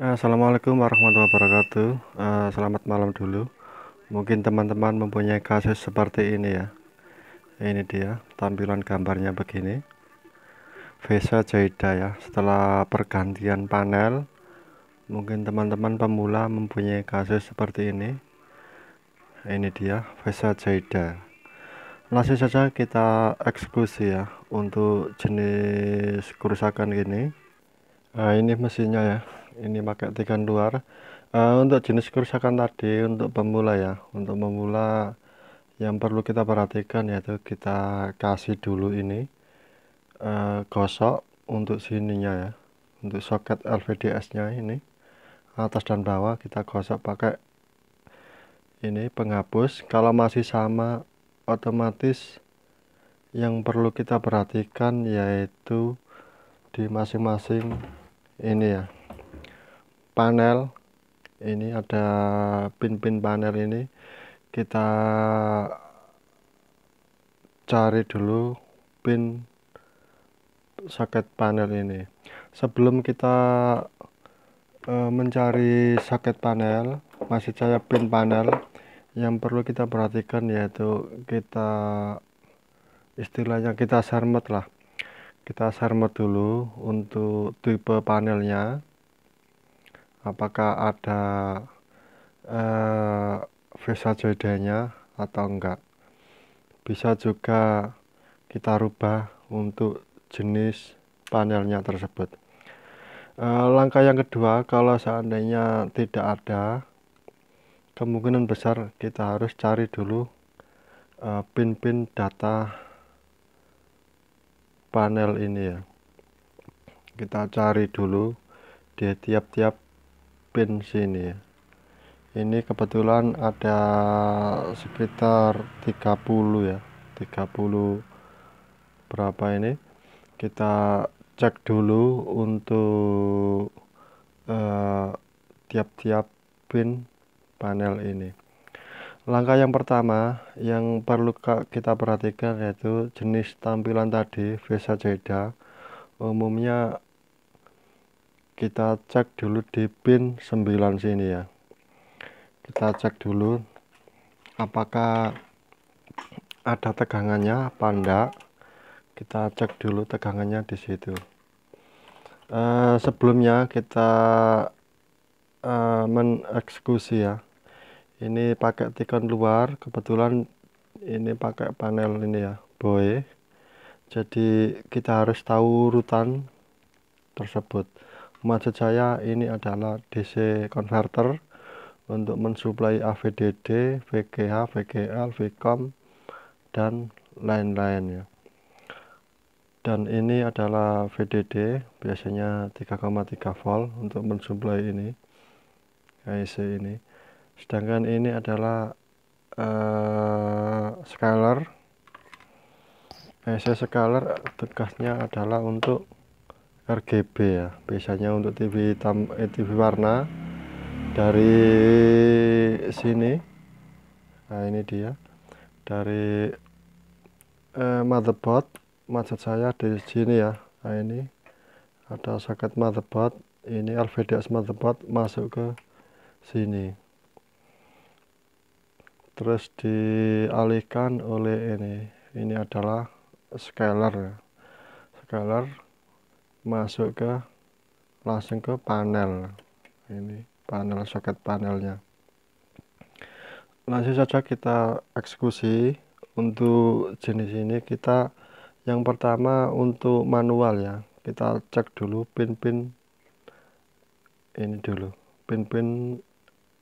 Eh, Assalamualaikum warahmatullahi wabarakatuh eh, Selamat malam dulu Mungkin teman-teman mempunyai kasus seperti ini ya Ini dia tampilan gambarnya begini Vesa Jaida ya Setelah pergantian panel Mungkin teman-teman pemula mempunyai kasus seperti ini Ini dia Vesa Jaida Langsung saja kita eksklusi ya Untuk jenis kerusakan ini nah, ini mesinnya ya ini pakai tikan luar uh, ah, untuk jenis kerusakan tadi untuk pemula ya untuk pemula yang perlu kita perhatikan yaitu kita kasih dulu ini uh, gosok untuk sininya ya untuk soket LVDS nya ini atas dan bawah kita gosok pakai ini penghapus kalau masih sama otomatis yang perlu kita perhatikan yaitu di masing-masing ini ya panel ini ada pin-pin panel ini kita cari dulu pin soket panel ini sebelum kita e, mencari soket panel masih saya pin panel yang perlu kita perhatikan yaitu kita istilahnya kita sermet lah kita share dulu untuk tipe panelnya apakah ada eh, visajoidanya atau enggak bisa juga kita rubah untuk jenis panelnya tersebut eh, langkah yang kedua kalau seandainya tidak ada kemungkinan besar kita harus cari dulu eh, pin-pin uh, data panel ini ya kita cari dulu di tiap-tiap pin sini ya ini kebetulan ada sekitar 30 ya 30 berapa ini kita cek dulu untuk eh, tiap-tiap uh, tiap -tiap pin panel ini Langkah yang pertama yang perlu kita perhatikan yaitu jenis tampilan tadi, Vesa Jeda. Umumnya kita cek dulu di pin 9 sini ya. Kita cek dulu apakah ada tegangannya apa Kita cek dulu tegangannya di situ. Uh, sebelumnya kita uh, mengeksekusi ya ini pakai tikon luar kebetulan ini pakai panel ini ya boy jadi kita harus tahu rutan tersebut maksud saya ini adalah DC converter untuk mensuplai AVDD, VGH, VGL, VCOM dan lain-lain ya dan ini adalah VDD biasanya 3,3 volt untuk mensuplai ini IC ini sedangkan ini adalah uh, scalar SS scalar tugasnya adalah untuk RGB ya biasanya untuk TV hitam eh, TV warna dari sini nah ini dia dari eh, motherboard maksud saya di sini ya nah ini ada soket motherboard ini LVDS motherboard masuk ke sini terus dialihkan oleh ini ini adalah scaler ya. scaler masuk ke langsung ke panel ini panel soket panelnya langsung saja kita eksekusi untuk jenis ini kita yang pertama untuk manual ya kita cek dulu pin-pin ini dulu pin-pin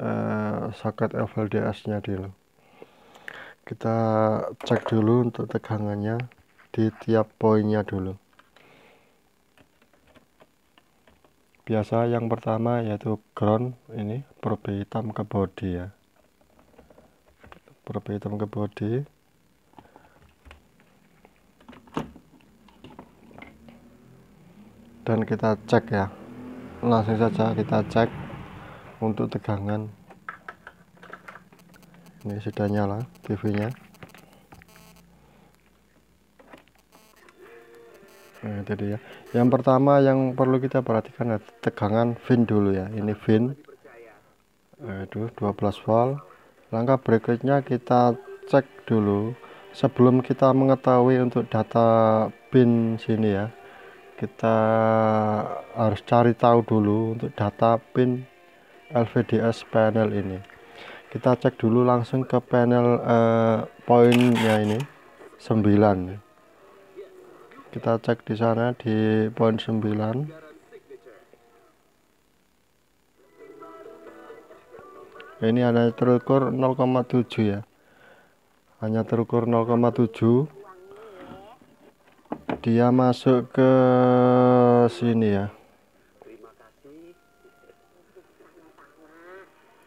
eh, soket FLDS nya dulu kita cek dulu untuk tegangannya di tiap poinnya dulu biasa yang pertama yaitu ground ini probe hitam ke body ya probe hitam ke body dan kita cek ya langsung saja kita cek untuk tegangan ini sudah nyala TV nya nah itu dia yang pertama yang perlu kita perhatikan adalah tegangan fin dulu ya ini fin aduh 12 volt langkah berikutnya kita cek dulu sebelum kita mengetahui untuk data pin sini ya kita harus cari tahu dulu untuk data pin LVDS panel ini kita cek dulu langsung ke panel uh, poinnya ini 9 kita cek di sana di poin 9 ini hanya terukur 0,7 ya hanya terukur 0,7 dia masuk ke sini ya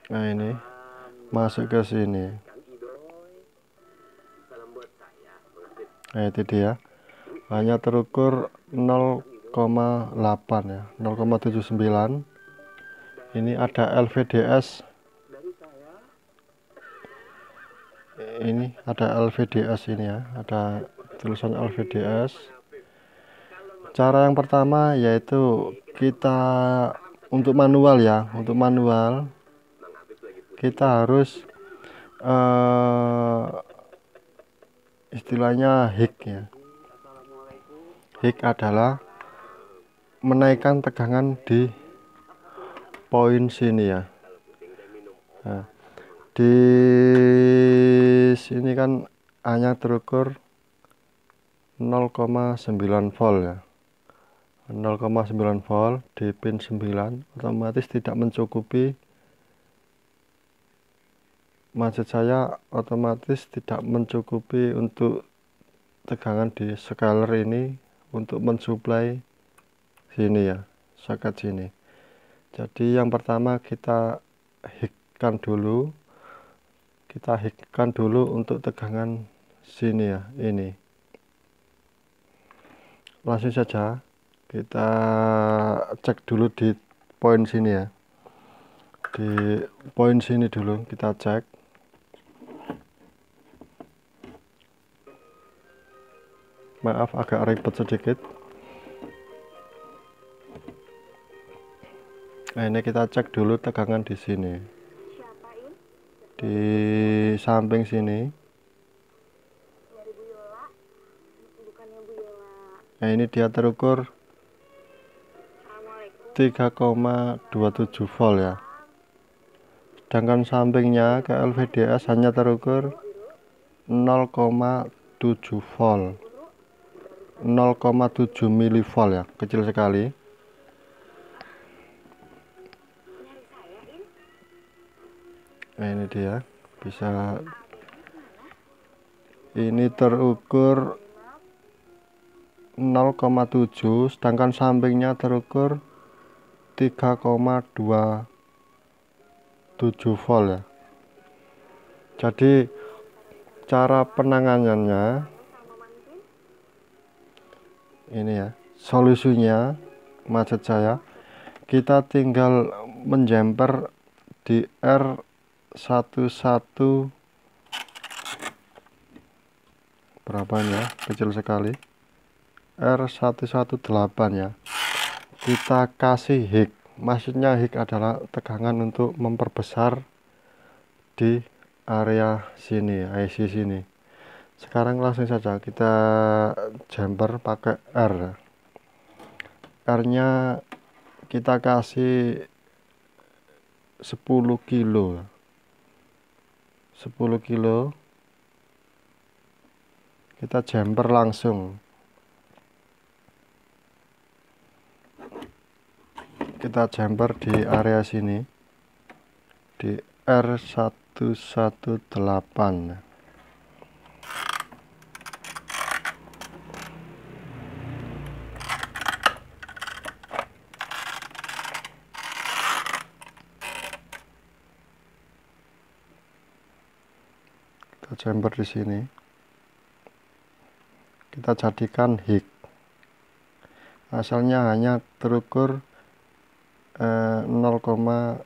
nah ini masuk ke sini nah itu dia hanya terukur 0,8 ya 0,79 ini ada LVDS ini ada LVDS ini ya ada tulisan LVDS cara yang pertama yaitu kita untuk manual ya untuk manual kita harus uh, istilahnya hik ya hik adalah menaikkan tegangan di poin sini ya nah, di sini kan hanya terukur 0,9 volt ya 0,9 volt di pin 9 otomatis tidak mencukupi maksud saya otomatis tidak mencukupi untuk tegangan di scaler ini untuk mensuplai sini ya soket sini jadi yang pertama kita hikkan dulu kita hikkan dulu untuk tegangan sini ya ini langsung saja kita cek dulu di poin sini ya di poin sini dulu kita cek maaf agak ribet sedikit nah ini kita cek dulu tegangan di sini di samping sini nah ini dia terukur 3,27 volt ya sedangkan sampingnya ke LVDS hanya terukur 0,7 volt 0,7 milivolt ya kecil sekali nah, ini dia bisa ini terukur 0,7 sedangkan sampingnya terukur 3,27 volt ya jadi cara penanganannya ini ya solusinya macet saya kita tinggal menjemper di R11 berapa ya kecil sekali R118 ya kita kasih hik maksudnya hik adalah tegangan untuk memperbesar di area sini IC sini sekarang langsung saja kita jumper pakai R R nya kita kasih 10 kilo 10 kilo kita jumper langsung kita jumper di area sini di R118 chamber di sini kita jadikan hik asalnya hanya terukur eh, 0,7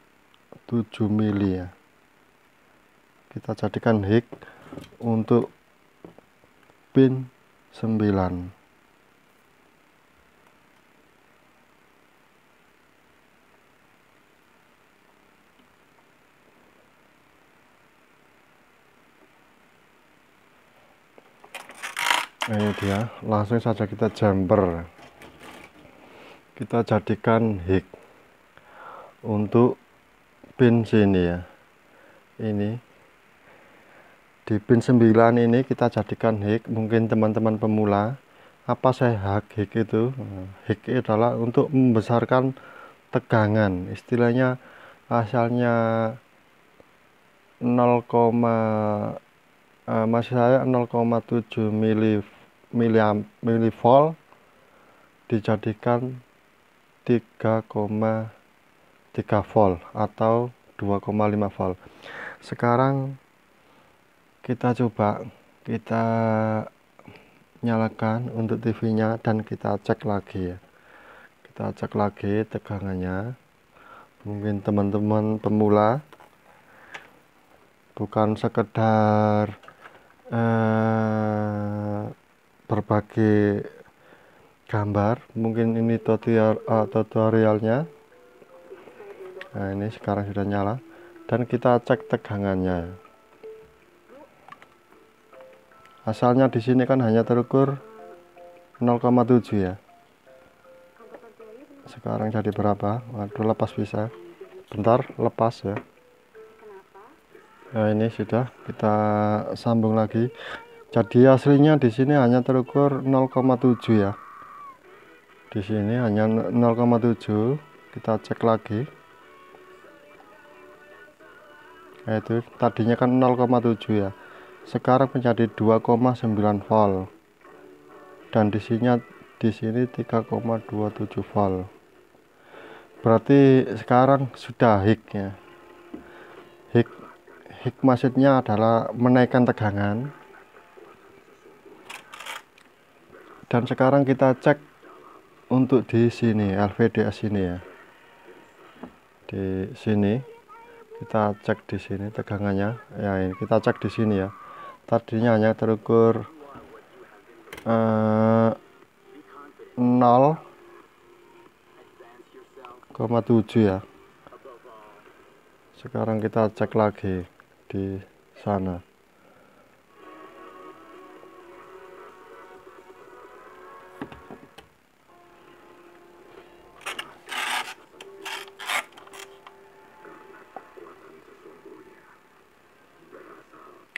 mili ya kita jadikan hik untuk pin 9 ini dia langsung saja kita jumper kita jadikan hik untuk pin sini ya ini di pin 9 ini kita jadikan hik mungkin teman-teman pemula apa saya hak hik itu eh, hik adalah untuk membesarkan tegangan istilahnya asalnya 0, uh, masih saya 0,7 mili mili milivolt dijadikan 3,3 volt atau 2,5 volt sekarang kita coba kita nyalakan untuk TV nya dan kita cek lagi ya. kita cek lagi tegangannya mungkin teman-teman pemula bukan sekedar eh, berbagai gambar mungkin ini tutorial eh, tutorialnya nah ini sekarang sudah nyala dan kita cek tegangannya asalnya di sini kan hanya terukur 0,7 ya sekarang jadi berapa waduh lepas bisa bentar lepas ya nah ini sudah kita sambung lagi jadi aslinya di sini hanya terukur 0,7 ya di sini hanya 0,7 kita cek lagi nah, itu tadinya kan 0,7 ya sekarang menjadi 2,9 volt dan di sini di sini 3,27 volt berarti sekarang sudah hik ya hik hik maksudnya adalah menaikkan tegangan dan sekarang kita cek untuk di sini LVDS ini ya di sini kita cek di sini tegangannya ya ini kita cek di sini ya tadinya hanya terukur eh, 0,7 ya sekarang kita cek lagi di sana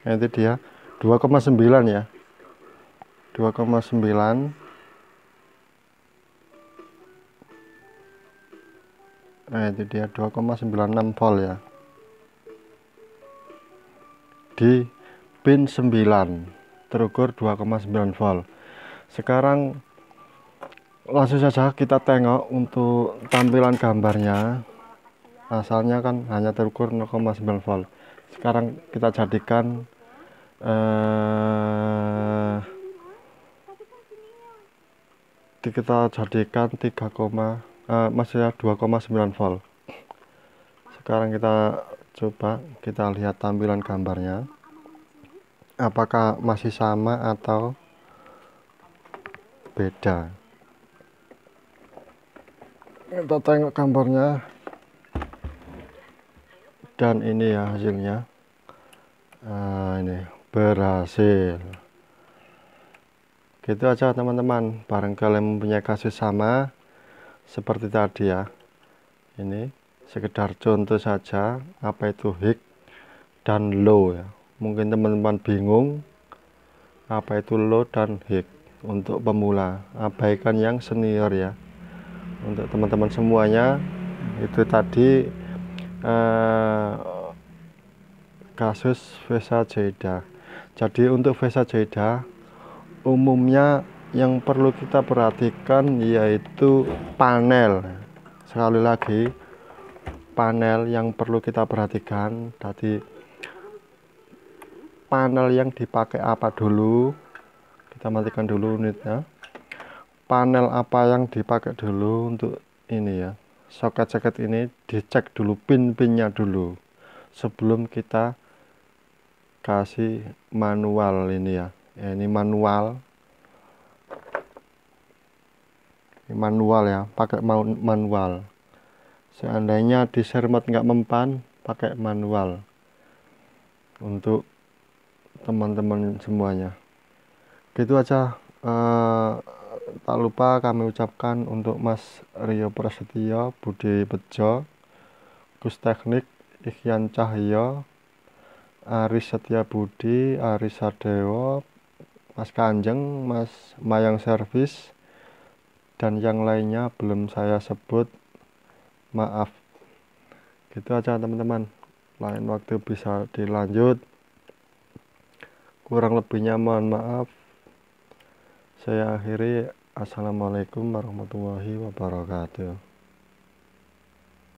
nanti dia 2,9 ya 2,9 nah itu dia 2,96 volt ya di pin 9 terukur 2,9 volt sekarang langsung saja kita tengok untuk tampilan gambarnya asalnya kan hanya terukur 0,9 volt sekarang kita jadikan eh, kita jadikan 3, eh, maksudnya 2,9 volt sekarang kita coba kita lihat tampilan gambarnya apakah masih sama atau beda kita tengok gambarnya dan ini ya hasilnya uh, ini berhasil gitu aja teman-teman barangkali mempunyai kasus sama seperti tadi ya ini sekedar contoh saja apa itu hik dan low ya mungkin teman-teman bingung apa itu low dan hik untuk pemula abaikan yang senior ya untuk teman-teman semuanya itu tadi eh, kasus Vesa Jeda jadi untuk visa jeda umumnya yang perlu kita perhatikan yaitu panel sekali lagi panel yang perlu kita perhatikan tadi panel yang dipakai apa dulu kita matikan dulu unitnya panel apa yang dipakai dulu untuk ini ya soket-soket ini dicek dulu pin-pinnya dulu sebelum kita kasih manual ini ya. ya ini manual ini manual ya pakai manual seandainya di sermet nggak mempan pakai manual untuk teman-teman semuanya gitu aja uh, tak lupa kami ucapkan untuk Mas Rio Prasetyo Budi Bejo Gus Teknik Ikhyan Cahyo Aris Setia Budi, Aris Sadewo, Mas Kanjeng, Mas Mayang Servis, dan yang lainnya belum saya sebut. Maaf. Gitu aja teman-teman. Lain waktu bisa dilanjut. Kurang lebihnya mohon maaf. Saya akhiri. Assalamualaikum warahmatullahi wabarakatuh.